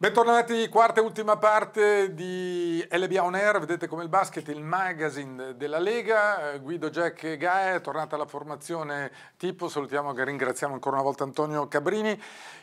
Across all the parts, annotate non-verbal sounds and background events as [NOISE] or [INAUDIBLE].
Bentornati, quarta e ultima parte di LBA On Air, vedete come il basket, il magazine della Lega, eh, Guido Jack Gae, è tornata alla formazione tipo, salutiamo e ringraziamo ancora una volta Antonio Cabrini.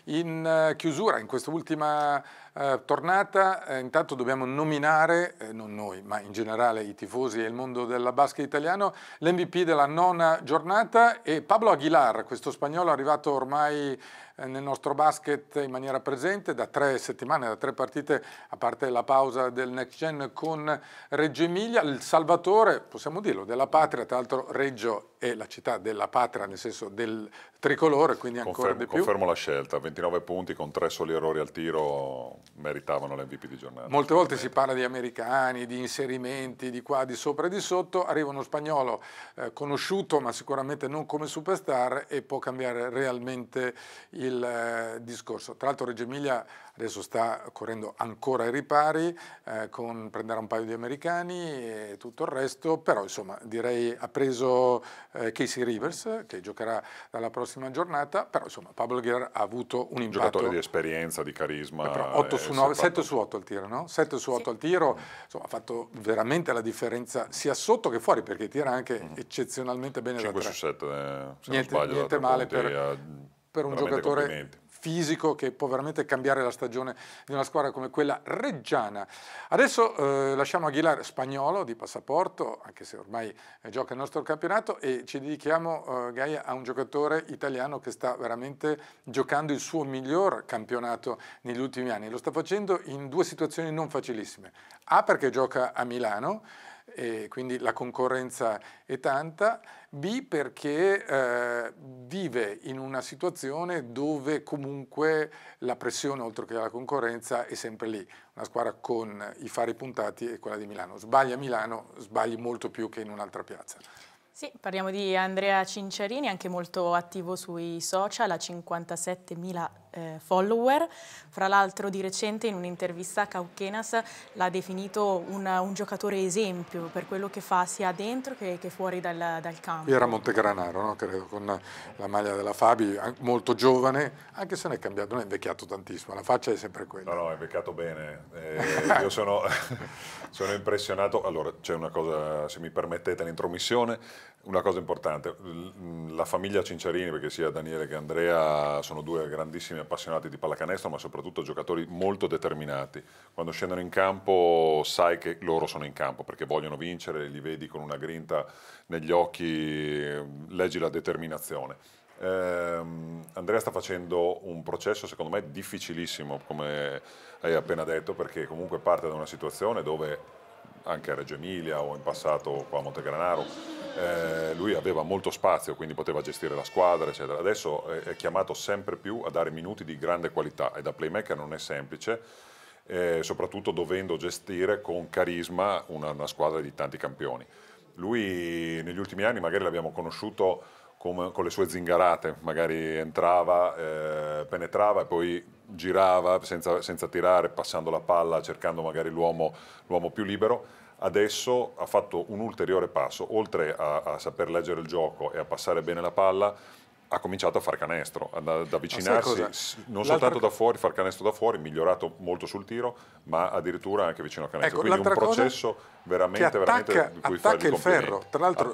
In eh, chiusura, in quest'ultima eh, tornata, eh, intanto dobbiamo nominare, eh, non noi, ma in generale i tifosi e il mondo della basket italiano, l'MVP della nona giornata e Pablo Aguilar, questo spagnolo arrivato ormai eh, nel nostro basket in maniera presente da tre settimane, da tre partite, a parte la pausa del Next Gen con Reggio Emilia, il salvatore, possiamo dirlo, della patria, tra l'altro Reggio è la città della patria, nel senso del tricolore, quindi ancora confermo, di più. Confermo la scelta, 29 punti con tre soli errori al tiro meritavano l'MVP di giornata. Molte volte si parla di americani, di inserimenti, di qua, di sopra e di sotto, arriva uno spagnolo eh, conosciuto ma sicuramente non come superstar e può cambiare realmente il eh, discorso. Tra l'altro Reggio Emilia adesso sta correndo ancora ai ripari, eh, con, prenderà un paio di americani e tutto il resto, però insomma direi ha preso eh, Casey Rivers che giocherà dalla prossima giornata, però insomma Pablo Aguilar ha avuto un, un giocatore di esperienza, di carisma. Eh, però 8 eh, su 9, 7 su 8 al tiro, no? 7 su 8 sì. al tiro, insomma ha fatto veramente la differenza sia sotto che fuori perché tira anche mhm. eccezionalmente bene 5 da 3. 5 su 7, eh, se niente, non sbaglio. Niente male per, per un giocatore fisico che può veramente cambiare la stagione di una squadra come quella reggiana. Adesso eh, lasciamo Aguilar spagnolo di passaporto, anche se ormai eh, gioca il nostro campionato, e ci dedichiamo, eh, Gaia, a un giocatore italiano che sta veramente giocando il suo miglior campionato negli ultimi anni. Lo sta facendo in due situazioni non facilissime. A perché gioca a Milano, e quindi la concorrenza è tanta, B perché eh, vive in una situazione dove comunque la pressione oltre che la concorrenza è sempre lì, una squadra con i fari puntati è quella di Milano, sbagli a Milano, sbagli molto più che in un'altra piazza. Sì, parliamo di Andrea Cinciarini, anche molto attivo sui social, ha 57.000 eh, follower. Fra l'altro di recente in un'intervista Cauchenas l'ha definito un, un, giocatore esempio per quello che fa sia dentro che, che fuori dal, dal, campo. Era Montegranaro, no? credo, con la maglia della Fabi, molto giovane, anche se non è cambiato, non è invecchiato tantissimo, la faccia è sempre quella. No, no, è invecchiato bene. Eh, [LAUGHS] io sono, [LAUGHS] sono impressionato. Allora, c'è una cosa, se mi permettete, l'intromissione, una cosa importante. La famiglia Cinciarini, perché sia Daniele che Andrea sono due grandissimi appassionati di pallacanestro, ma soprattutto giocatori molto determinati. Quando scendono in campo sai che loro sono in campo perché vogliono vincere, li vedi con una grinta negli occhi, leggi la determinazione. Eh, Andrea sta facendo un processo secondo me difficilissimo, come hai appena detto, perché comunque parte da una situazione dove anche a Reggio Emilia o in passato qua a Montegranaro, eh, lui aveva molto spazio, quindi poteva gestire la squadra, eccetera. Adesso è chiamato sempre più a dare minuti di grande qualità e da playmaker non è semplice, eh, soprattutto dovendo gestire con carisma una, una squadra di tanti campioni. Lui negli ultimi anni magari l'abbiamo conosciuto come, con le sue zingarate, magari entrava, eh, penetrava e poi girava senza, senza, tirare, passando la palla, cercando magari l'uomo, più libero. Adesso ha fatto un ulteriore passo, oltre a, a saper leggere il gioco e a passare bene la palla, ha cominciato a far canestro, ad avvicinarsi non L'altra soltanto da fuori, far canestro da fuori, migliorato molto sul tiro, ma addirittura anche vicino al canestro. Ecco, Quindi un processo veramente, attacca, veramente cui attacca il ferro. Tra l'altro,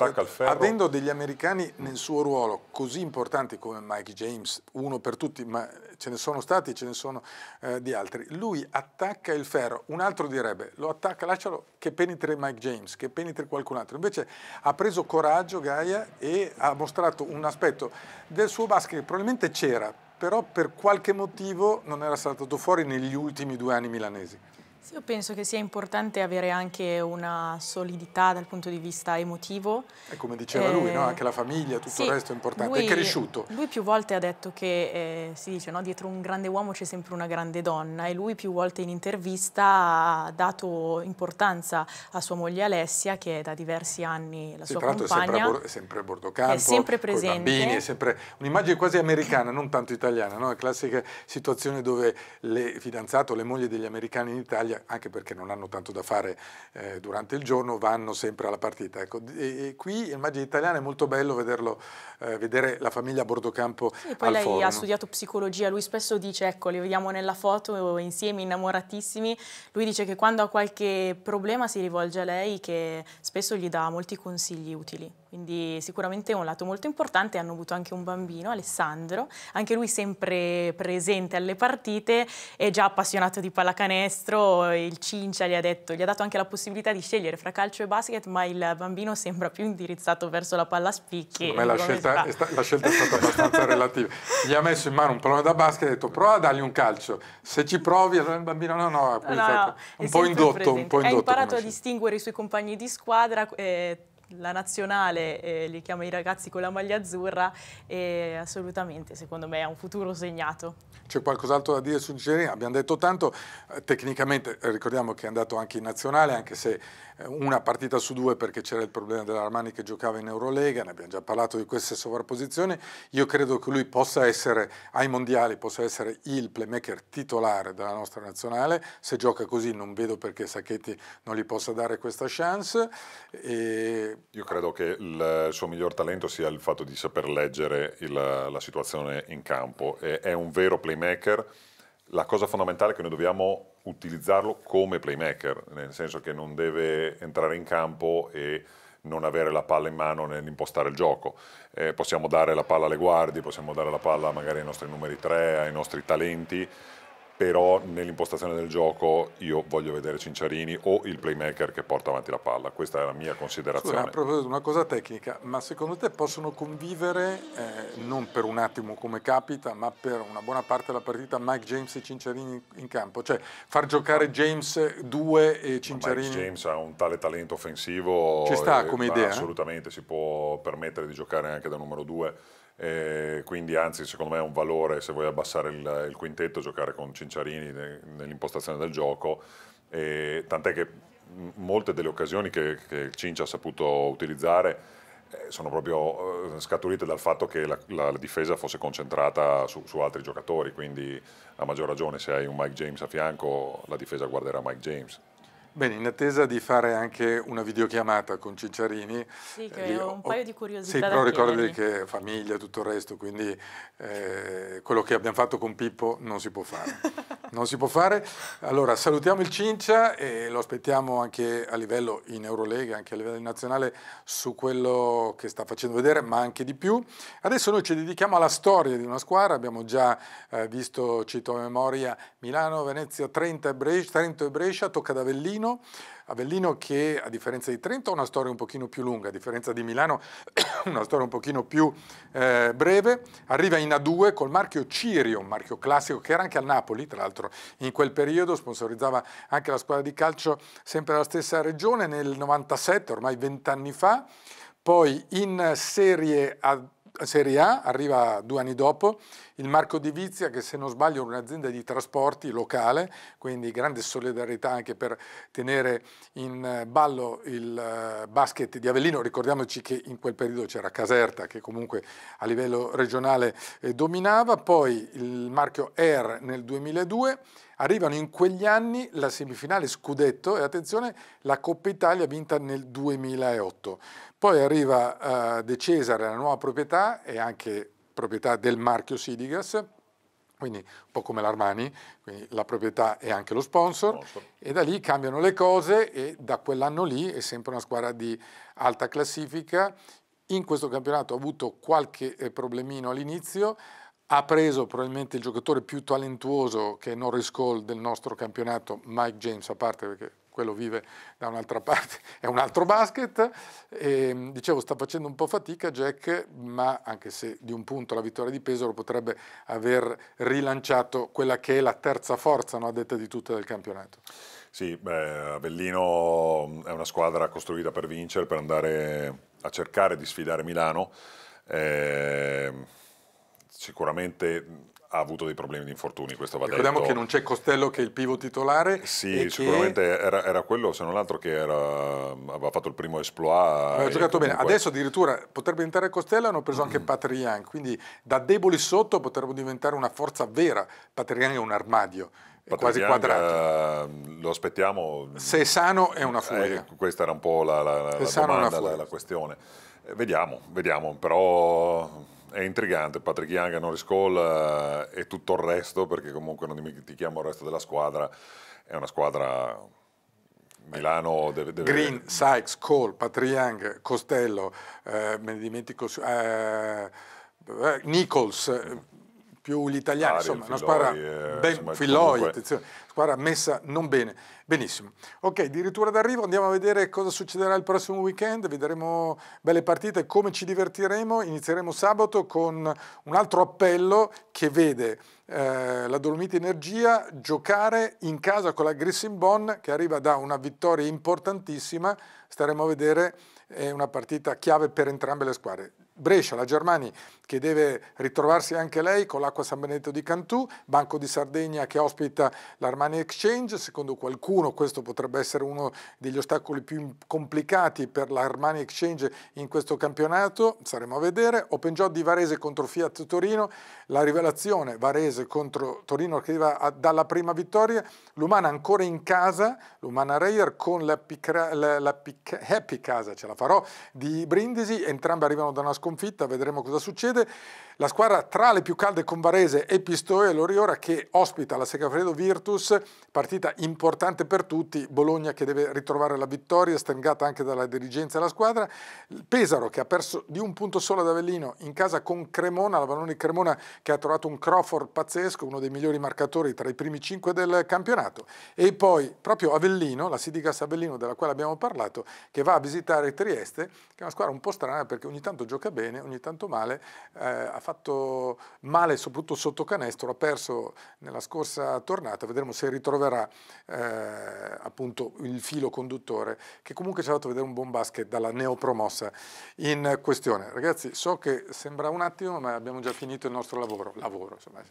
avendo degli americani nel suo ruolo così importanti come Mike James, uno per tutti, ma ce ne sono stati, e ce ne sono eh, di altri, lui attacca il ferro. Un altro direbbe, lo attacca, lascialo che penetri Mike James, che penetri qualcun altro. Invece ha preso coraggio Gaia e ha mostrato un aspetto del suo basket, che probabilmente c'era, però per qualche motivo non era saltato fuori negli ultimi due anni milanesi. Sì, io penso che sia importante avere anche una solidità dal punto di vista emotivo. E come diceva eh, lui, no? Eh, anche la famiglia, tutto sì, il resto è importante, lui, è cresciuto. Lui più volte ha detto che, eh, si dice, no? dietro un grande uomo c'è sempre una grande donna e lui più volte in intervista ha dato importanza a sua moglie Alessia, che è da diversi anni la sì, sua compagna. È sempre, a, sempre a bordo campo, è sempre presente. Bambini, è sempre un'immagine quasi americana, non tanto italiana, no? la classica situazione dove le fidanzate o le mogli degli americani in Italia noia, anche perché non hanno tanto da fare eh, durante il giorno, vanno sempre alla partita. Ecco, e, e qui il Magic Italiano è molto bello vederlo, eh, vedere la famiglia a bordo campo. E poi lei forum. ha studiato psicologia, lui spesso dice, ecco, li vediamo nella foto insieme, innamoratissimi, lui dice che quando ha qualche problema si rivolge a lei che spesso gli dà molti consigli utili quindi sicuramente è un lato molto importante. Hanno avuto anche un bambino, Alessandro, anche lui sempre presente alle partite, è già appassionato di pallacanestro, il Cincia gli ha, detto, gli ha dato anche la possibilità di scegliere fra calcio e basket, ma il bambino sembra più indirizzato verso la palla a spicchi. La scelta, la scelta è stata abbastanza relativa. Gli ha messo in mano un pallone da basket e ha detto prova a dargli un calcio, se ci provi allora il bambino no, no, no, no, no un, po indotto, un, po indotto, Ha imparato a distinguere i suoi compagni di squadra. Eh, la nazionale, eh, li chiama i ragazzi con la maglia azzurra e assolutamente secondo me ha un futuro segnato. C'è qualcos'altro da dire su Nigeria? Abbiamo detto tanto, eh, tecnicamente eh, ricordiamo che è andato anche in nazionale anche se eh, una partita su due perché c'era il problema dell'Armani che giocava in Eurolega, ne abbiamo già parlato di queste sovrapposizioni, io credo che lui possa essere ai mondiali, possa essere il playmaker titolare della nostra nazionale, se gioca così non vedo perché Sacchetti non gli possa dare questa chance e io credo che il suo miglior talento sia il fatto di saper leggere il, la situazione in campo. E, è un vero playmaker. La cosa fondamentale è che noi dobbiamo utilizzarlo come playmaker, nel senso che non deve entrare in campo e non avere la palla in mano nell'impostare il gioco. Eh, possiamo dare la palla alle guardie, possiamo dare la palla magari ai nostri numeri 3, ai nostri talenti, però nell'impostazione del gioco io voglio vedere Cinciarini o il playmaker che porta avanti la palla, questa è la mia considerazione. Scusa, a proposito, una cosa tecnica, ma secondo te possono convivere, eh, non per un attimo come capita, ma per una buona parte della partita Mike James e Cinciarini in campo? Cioè far giocare James 2 e Cinciarini? Mike James ha un tale talento offensivo. Ci sta come idea? Eh? Assolutamente, eh? si può permettere di giocare anche da numero 2 eh, quindi anzi secondo me è un valore se vuoi abbassare il, il quintetto, giocare con Cinciarini ne, nell'impostazione del gioco, eh, tant'è che molte delle occasioni che, che Cincia ha saputo utilizzare eh, sono proprio eh, scaturite dal fatto che la, la difesa fosse concentrata su, su, altri giocatori, quindi a maggior ragione se hai un Mike James a fianco la difesa guarderà Mike James. Bene, in attesa di fare anche una videochiamata con Cicciarini. Sì, che eh, ho un paio ho, di curiosità. Sì, però ricordi che famiglia, tutto il resto, quindi eh, quello che abbiamo fatto con Pippo non si può fare. [LAUGHS] Non si può fare. Allora salutiamo il Cincia e lo aspettiamo anche a livello in Eurolega, anche a livello nazionale su quello che sta facendo vedere, ma anche di più. Adesso noi ci dedichiamo alla storia di una squadra, abbiamo già eh, visto, cito a memoria, Milano, Venezia, Trento e Brescia, Trento e Brescia tocca ad Avellino. Avellino che a differenza di Trento ha una storia un pochino più lunga, a differenza di Milano [COUGHS] una storia un pochino più eh, breve, arriva in A2 col marchio Cirio, un marchio classico che era anche al Napoli, tra l'altro in quel periodo sponsorizzava anche la squadra di calcio sempre della stessa regione nel 97, ormai vent'anni fa, poi in serie A Serie A, arriva due anni dopo, il Marco di Vizia che se non sbaglio è un'azienda di trasporti locale, quindi grande solidarietà anche per tenere in eh, ballo il eh, basket di Avellino, ricordiamoci che in quel periodo c'era Caserta che comunque a livello regionale eh, dominava, poi il marchio Air nel 2002, Arrivano in quegli anni la semifinale scudetto e attenzione la Coppa Italia vinta nel 2008. Poi arriva uh, De Cesare, la nuova proprietà e anche proprietà del marchio Sidigas, quindi un po' come l'Armani, quindi la proprietà è anche lo sponsor, sponsor, e da lì cambiano le cose e da quell'anno lì è sempre una squadra di alta classifica. In questo campionato ha avuto qualche eh, problemino all'inizio, ha preso probabilmente il giocatore più talentuoso che è Norris Cole del nostro campionato, Mike James a parte perché quello vive da un'altra [LAUGHS] parte, è un altro basket. E, ehm, dicevo, sta facendo un po' fatica Jack, ma anche se di un punto la vittoria di Pesaro potrebbe aver rilanciato quella che è la terza forza, no, a detta di tutte, del campionato. Sì, beh, Avellino è una squadra costruita per vincere, per andare a cercare di sfidare Milano. Eh, sicuramente ha avuto dei problemi di infortuni, questo va Ricordiamo detto. che non c'è Costello che è il pivo titolare. Sì, sicuramente che... era, era, quello, se non altro, che era, aveva fatto il primo esploit. Ha giocato comunque... bene. Adesso addirittura potrebbe diventare Costello hanno preso anche mm. Patrian, quindi da deboli sotto potrebbero diventare una forza vera. Patrian è un armadio. È quasi Young, quadrato. Eh, lo aspettiamo. Se è sano è una furia. Eh, questa era un po' la, la, la domanda, la, la questione. Eh, vediamo, vediamo, però è intrigante, Patrick Young, Norris Cole eh, e tutto il resto, perché comunque non dimentichiamo il resto della squadra, è una squadra Milano deve, deve... Green, Sykes, Cole, Patriang, Costello, eh, me ne dimentico, eh, eh, Nichols, eh, più gli italiani, Ari, insomma, una squadra eh, ben insomma, Filloi, comunque... squadra messa non bene. Benissimo. Ok, addirittura d'arrivo, andiamo a vedere cosa succederà il prossimo weekend, vedremo belle partite, come ci divertiremo, inizieremo sabato con un altro appello che vede eh, la Dolomiti Energia giocare in casa con la Grissin Bonn che arriva da una vittoria importantissima, staremo a vedere, è una partita chiave per entrambe le squadre. Brescia, la Germania che deve ritrovarsi anche lei con l'acqua San Benedetto di Cantù, Banco di Sardegna che ospita l'Armani Exchange, secondo qualcuno questo potrebbe essere uno degli ostacoli più complicati per l'Armani Exchange in questo campionato, saremo a vedere, Open Job di Varese contro Fiat Torino, la rivelazione Varese contro Torino che arriva dalla prima vittoria, l'Umana ancora in casa, l'Umana Reyer con la, picra, la, la pic, Happy Casa, ce la farò, di Brindisi, entrambe arrivano da una sconfitta, sconfitta, vedremo cosa succede. La squadra tra le più calde con Varese e Pistoia, l'Oriora che ospita la Segafredo Virtus, partita importante per tutti, Bologna che deve ritrovare la vittoria, stengata anche dalla dirigenza della squadra, Pesaro che ha perso di un punto solo ad Avellino in casa con Cremona, la Valone Cremona che ha trovato un Crawford pazzesco, uno dei migliori marcatori tra i primi cinque del campionato e poi proprio Avellino, la Sidigas Avellino della quale abbiamo parlato, che va a visitare Trieste, che è una squadra un po' strana perché ogni tanto gioca bene bene, ogni tanto male, eh, ha fatto male soprattutto sotto canestro, ha perso nella scorsa tornata, vedremo se ritroverà eh, appunto il filo conduttore che comunque ci ha fatto vedere un buon basket dalla neopromossa in questione. Ragazzi, so che sembra un attimo, ma abbiamo già finito il nostro lavoro, lavoro insomma.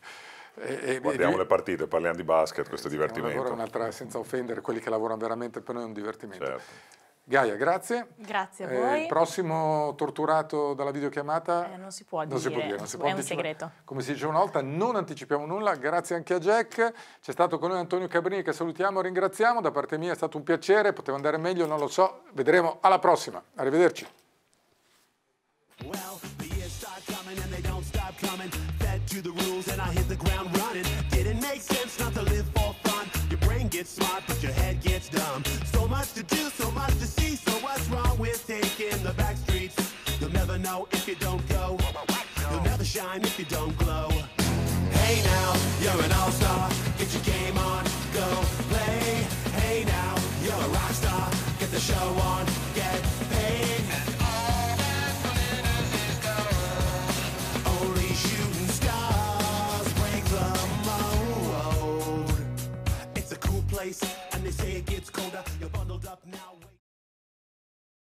E, Guardiamo e, le partite, parliamo di basket, questo è divertimento. lavoro, un'altra, senza offendere quelli che lavorano veramente, per noi è un divertimento. Certo. Gaia, grazie. Grazie a voi. Eh, il prossimo torturato dalla videochiamata? Eh, non si può non dire, si può dire non si può è un segreto. Come si diceva una volta, non anticipiamo nulla, grazie anche a Jack. C'è stato con noi Antonio Cabrini che salutiamo, e ringraziamo, da parte mia è stato un piacere, poteva andare meglio, non lo so, vedremo alla prossima. Arrivederci. Well, the get smart, but your head gets dumb. So much to do, so much to see, so what's wrong with taking the back streets? You'll never know if you don't go. You'll never shine if you don't glow. Hey now, you're an all-star. Get your game on, go play. Hey now, you're a rock star. Get the show on.